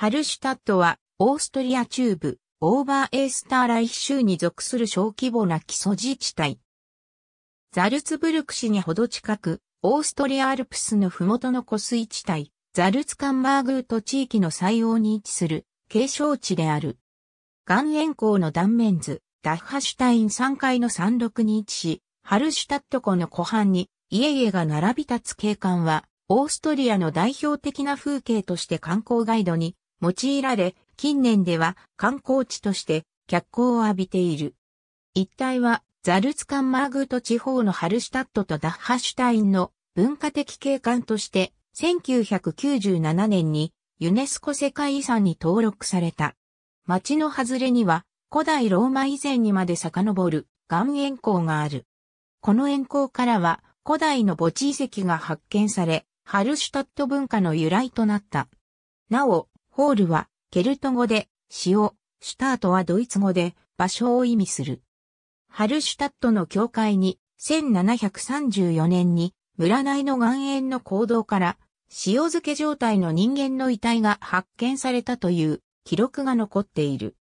ハルシュタットは、オーストリア中部、オーバーエースターライヒ州に属する小規模な基礎自治体。ザルツブルク市にほど近く、オーストリアアルプスの麓の湖水地帯、ザルツカンバーグート地域の最央に位置する、景勝地である。岩塩港の断面図、ダッハシュタイン3階の山麓に位置し、ハルシュタット湖の湖畔に家々が並び立つ景観は、オーストリアの代表的な風景として観光ガイドに用いられ、近年では観光地として脚光を浴びている。一帯はザルツカンマーグート地方のハルシュタットとダッハシュタインの文化的景観として1997年にユネスコ世界遺産に登録された。町の外れには古代ローマ以前にまで遡る岩塩港がある。この塩港からは古代の墓地遺跡が発見され、ハルシュタット文化の由来となった。なお、ホールはケルト語で、塩、シュタートはドイツ語で場所を意味する。ハルシュタットの教会に1734年に村内の岩塩の行動から塩漬け状態の人間の遺体が発見されたという記録が残っている。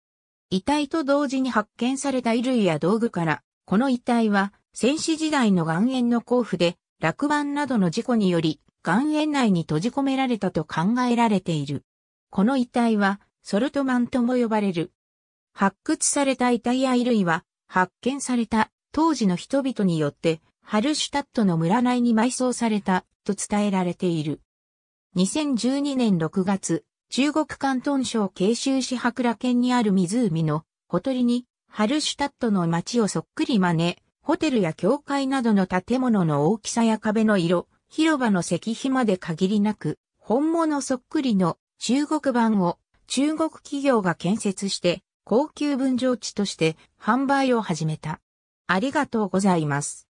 遺体と同時に発見された衣類や道具から、この遺体は戦死時代の岩塩の交付で落盤などの事故により岩塩内に閉じ込められたと考えられている。この遺体は、ソルトマンとも呼ばれる。発掘された遺体や衣類は、発見された当時の人々によって、ハルシュタットの村内に埋葬されたと伝えられている。2012年6月、中国関東省慶州市博羅県にある湖のほとりに、ハルシュタットの街をそっくり真似、ホテルや教会などの建物の大きさや壁の色、広場の石碑まで限りなく、本物そっくりの中国版を中国企業が建設して高級分譲地として販売を始めた。ありがとうございます。